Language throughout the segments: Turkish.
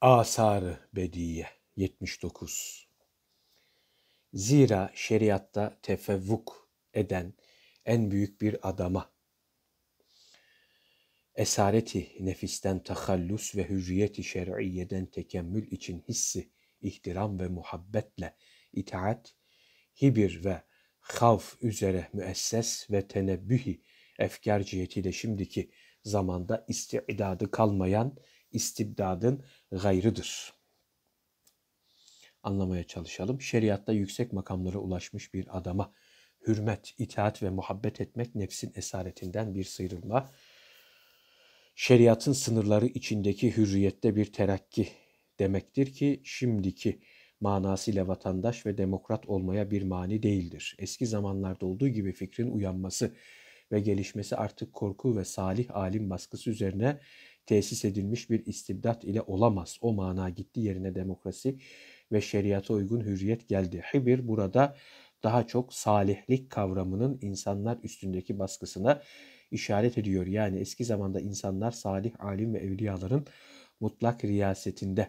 Asarı Bediye 79 Zira şeriatta tefevvuk eden en büyük bir adama esareti nefisten tahallus ve hürriyeti şer'iyeden tekemmül için hissi, ihtiram ve muhabbetle itaat, hibir ve havf üzere müesses ve tenebbühi efkar cihetiyle şimdiki zamanda istidadı kalmayan istibdadın gayrıdır. Anlamaya çalışalım. Şeriatta yüksek makamlara ulaşmış bir adama hürmet, itaat ve muhabbet etmek nefsin esaretinden bir sıyrılma, şeriatın sınırları içindeki hürriyette bir terakki demektir ki şimdiki manasıyla vatandaş ve demokrat olmaya bir mani değildir. Eski zamanlarda olduğu gibi fikrin uyanması ve gelişmesi artık korku ve salih alim baskısı üzerine tesis edilmiş bir istibdat ile olamaz. O mana gitti yerine demokrasi ve şeriata uygun hürriyet geldi. Hibir burada daha çok salihlik kavramının insanlar üstündeki baskısına işaret ediyor. Yani eski zamanda insanlar salih alim ve evliyaların mutlak riyasetinde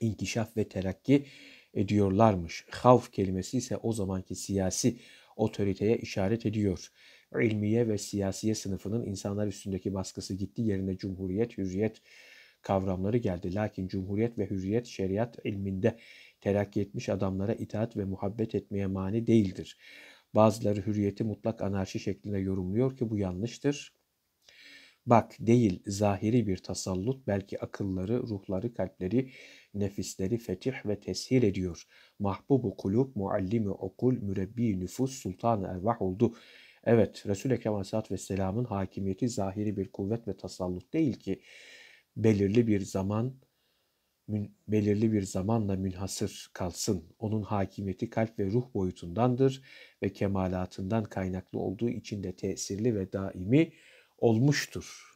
inkişaf ve terakki ediyorlarmış. Havf kelimesi ise o zamanki siyasi otoriteye işaret ediyor ilmiye ve siyasiye sınıfının insanlar üstündeki baskısı gitti. Yerine cumhuriyet, hürriyet kavramları geldi. Lakin cumhuriyet ve hürriyet şeriat ilminde terakki etmiş adamlara itaat ve muhabbet etmeye mani değildir. Bazıları hürriyeti mutlak anarşi şeklinde yorumluyor ki bu yanlıştır. Bak değil zahiri bir tasallut belki akılları, ruhları, kalpleri, nefisleri fetih ve teshil ediyor. Mahbubu kulub, muallimi okul, mürebbi nüfus, sultan ervah oldu.'' Evet Resul-i Ekrem Aleyhisselatü Vesselam'ın hakimiyeti zahiri bir kuvvet ve tasalluk değil ki belirli bir zaman belirli bir zamanla münhasır kalsın. Onun hakimiyeti kalp ve ruh boyutundandır ve kemalatından kaynaklı olduğu için de tesirli ve daimi olmuştur.